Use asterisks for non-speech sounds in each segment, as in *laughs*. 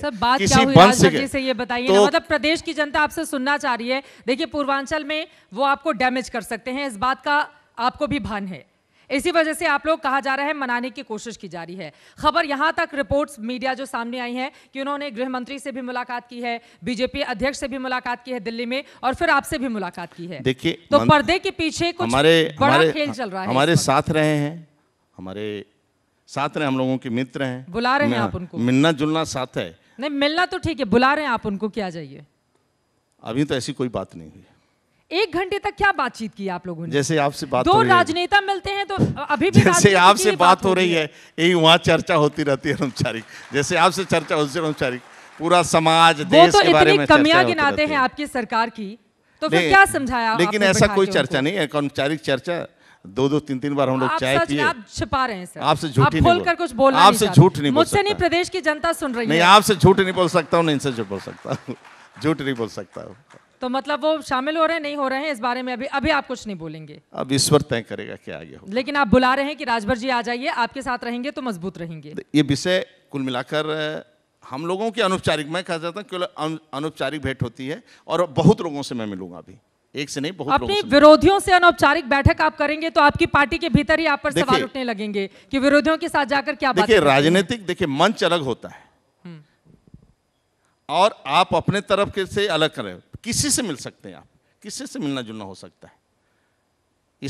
Sir बात क्या हुई राजभर से ये बताइए तो, मतलब प्रदेश की जनता आपसे सुनना चाह रही है देखिए पूर्वांचल में वो आपको डैमेज कर सकते हैं इस बात का आपको भी भान है इसी वजह से आप लोग कहा जा रहा है मनाने की कोशिश की जा रही है खबर यहाँ तक रिपोर्ट्स मीडिया जो सामने आई है कि उन्होंने गृह मंत्री से भी मुलाकात की है बीजेपी अध्यक्ष से भी मुलाकात की है दिल्ली में और फिर आपसे भी मुलाकात की है देखिए तो पर्दे के पीछे कुछ हमारे बड़ा खेल चल रहा है हमारे साथ रहे हैं हमारे साथ रहे हम लोगों के मित्र हैं बुला रहे हैं आप उनको मिलना जुलना साथ है नहीं मिलना तो ठीक है बुला रहे हैं आप उनको क्या जाइए अभी तो ऐसी कोई बात नहीं हुई एक घंटे तक क्या बातचीत की आप लोगों ने जैसे आपसे बात दो राजनेता मिलते हैं तो अभी भी जैसे आपसे बात, हो रही है यही वहाँ चर्चा होती रहती है अनौपचारिक जैसे आपसे चर्चा होती है अनौपचारिक पूरा समाज देश तो के बारे में कमियां गिनाते हैं आपकी सरकार की तो फिर क्या समझाया लेकिन ऐसा कोई चर्चा नहीं है अनौपचारिक चर्चा दो दो तीन तीन बार हम लोग चाय पिए आप छिपा रहे हैं सर आपसे झूठ नहीं बोल कर कुछ बोल आपसे झूठ नहीं मुझसे नहीं प्रदेश की जनता सुन रही नहीं आपसे झूठ नहीं बोल सकता हूँ इनसे झूठ बोल सकता हूँ *laughs* झूठ नहीं बोल सकता हूँ तो मतलब वो शामिल हो रहे हैं नहीं हो रहे हैं इस बारे में अभी अभी आप कुछ नहीं बोलेंगे अब ईश्वर तय करेगा क्या आगे हो लेकिन आप बुला रहे हैं कि राजभर जी आ जाइए आपके साथ रहेंगे तो मजबूत रहेंगे ये विषय कुल मिलाकर हम लोगों की अनौपचारिक मैं कह जाता हूँ केवल अनौपचारिक भेंट होती है और बहुत लोगों से मैं मिलूंगा अभी एक से नहीं बहुत अपने विरोधियों से अनौपचारिक बैठक आप करेंगे तो आपकी पार्टी के भीतर ही आप पर सवाल उठने लगेंगे कि विरोधियों के साथ जाकर क्या देखिए राजनीतिक देखिए मंच अलग होता है हम्म। और आप अपने तरफ के से अलग करें किसी से मिल सकते हैं आप किसी से मिलना जुलना हो सकता है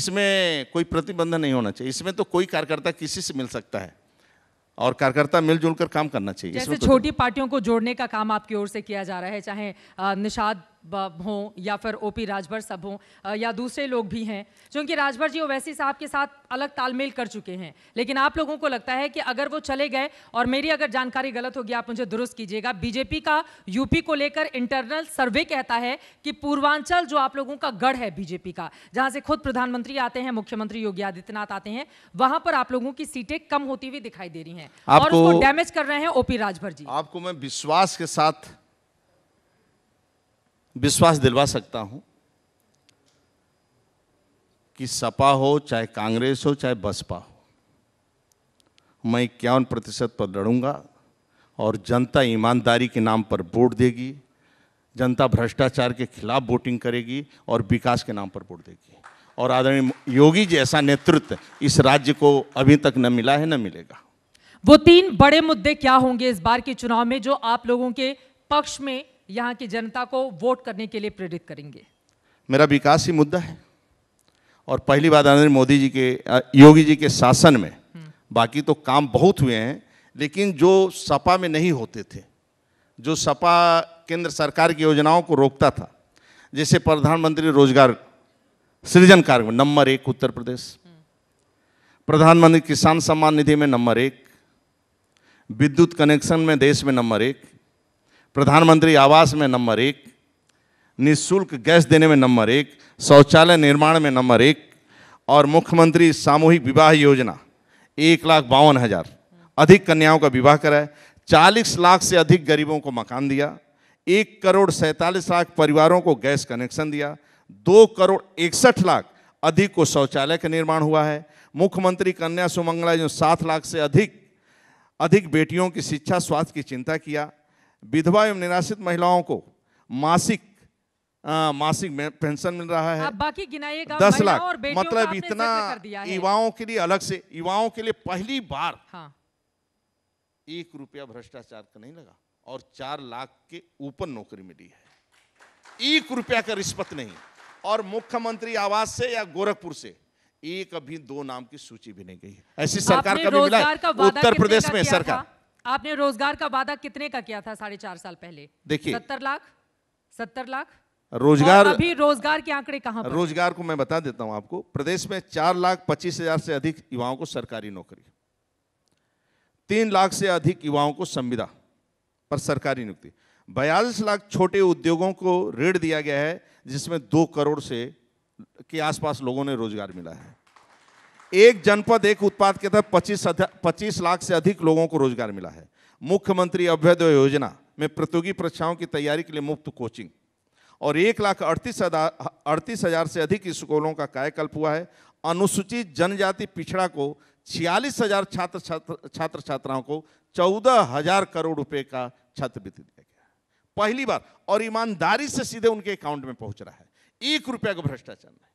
इसमें कोई प्रतिबंध नहीं होना चाहिए इसमें तो कोई कार्यकर्ता किसी से मिल सकता है और कार्यकर्ता मिलजुल कर काम करना चाहिए जैसे छोटी पार्टियों को जोड़ने का काम आपकी ओर से किया जा रहा है चाहे निषाद हों या फिर ओ पी राजभर सब हों या दूसरे लोग भी हैं क्योंकि राजभर जी ओवैसी साहब के साथ अलग तालमेल कर चुके हैं लेकिन आप लोगों को लगता है कि अगर वो चले गए और मेरी अगर जानकारी गलत होगी आप मुझे दुरुस्त कीजिएगा बीजेपी का यूपी को लेकर इंटरनल सर्वे कहता है कि पूर्वांचल जो आप लोगों का गढ़ है बीजेपी का जहाँ से खुद प्रधानमंत्री आते हैं मुख्यमंत्री योगी आदित्यनाथ आते हैं वहाँ पर आप लोगों की सीटें कम होती हुई दिखाई दे रही हैं और उसको डैमेज कर रहे हैं ओपी राजभर जी आपको मैं विश्वास के साथ विश्वास दिलवा सकता हूं कि सपा हो चाहे कांग्रेस हो चाहे बसपा हो मैं इक्यावन प्रतिशत पर लड़ूंगा और जनता ईमानदारी के नाम पर वोट देगी जनता भ्रष्टाचार के खिलाफ वोटिंग करेगी और विकास के नाम पर वोट देगी और आदरणीय योगी जी ऐसा नेतृत्व इस राज्य को अभी तक न मिला है न मिलेगा वो तीन बड़े मुद्दे क्या होंगे इस बार के चुनाव में जो आप लोगों के पक्ष में यहाँ की जनता को वोट करने के लिए प्रेरित करेंगे मेरा विकास ही मुद्दा है और पहली बार नरेंद्र मोदी जी के योगी जी के शासन में बाकी तो काम बहुत हुए हैं लेकिन जो सपा में नहीं होते थे जो सपा केंद्र सरकार की योजनाओं को रोकता था जैसे प्रधानमंत्री रोजगार सृजन कार्यक्रम नंबर एक उत्तर प्रदेश प्रधानमंत्री किसान सम्मान निधि में नंबर एक विद्युत कनेक्शन में देश में नंबर एक प्रधानमंत्री आवास में नंबर एक निःशुल्क गैस देने में नंबर एक शौचालय निर्माण में नंबर एक और मुख्यमंत्री सामूहिक विवाह योजना एक लाख बावन हज़ार अधिक कन्याओं का विवाह कराए चालीस लाख से अधिक गरीबों को मकान दिया एक करोड़ सैंतालीस लाख परिवारों को गैस कनेक्शन दिया दो करोड़ इकसठ लाख अधिक को शौचालय का निर्माण हुआ है मुख्यमंत्री कन्या सुमंगला जो सात लाख से अधिक अधिक बेटियों की शिक्षा स्वास्थ्य की चिंता किया विधवा एवं निराश्रित महिलाओं को मासिक आ, मासिक में पेंशन मिल रहा है बाकी गिनाइएगा दस लाख मतलब इतना युवाओं के लिए अलग से युवाओं के लिए पहली बार हाँ। एक रुपया भ्रष्टाचार का नहीं लगा और चार लाख के ऊपर नौकरी मिली है एक रुपया का रिश्वत नहीं और मुख्यमंत्री आवास से या गोरखपुर से एक अभी दो नाम की सूची भी नहीं गई है ऐसी सरकार कभी मिला उत्तर प्रदेश में सरकार आपने रोजगार का वादा कितने का किया था साढ़े चार साल पहले देखिए सत्तर लाख सत्तर लाख रोजगार अभी रोजगार के आंकड़े कहाँ रोजगार को मैं बता देता हूं आपको प्रदेश में चार लाख पच्चीस हजार से अधिक युवाओं को सरकारी नौकरी तीन लाख से अधिक युवाओं को संविदा पर सरकारी नियुक्ति बयालीस लाख छोटे उद्योगों को ऋण दिया गया है जिसमें दो करोड़ से के आसपास लोगों ने रोजगार मिला है एक जनपद एक उत्पाद के तहत पच्चीस पच्चीस लाख से अधिक लोगों को रोजगार मिला है मुख्यमंत्री अभ्युदय योजना में प्रतियोगी परीक्षाओं की तैयारी के लिए मुफ्त कोचिंग और एक लाख अड़तीस हजार अड़तीस हजार से अधिक स्कूलों का कायाकल्प हुआ है अनुसूचित जनजाति पिछड़ा को छियालीस हजार छात्र छात्र छात्र छात्राओं को चौदह हजार करोड़ रुपए का छात्रवृत्ति दिया गया पहली बार और ईमानदारी से सीधे उनके अकाउंट में पहुंच रहा है एक रुपया का भ्रष्टाचार नहीं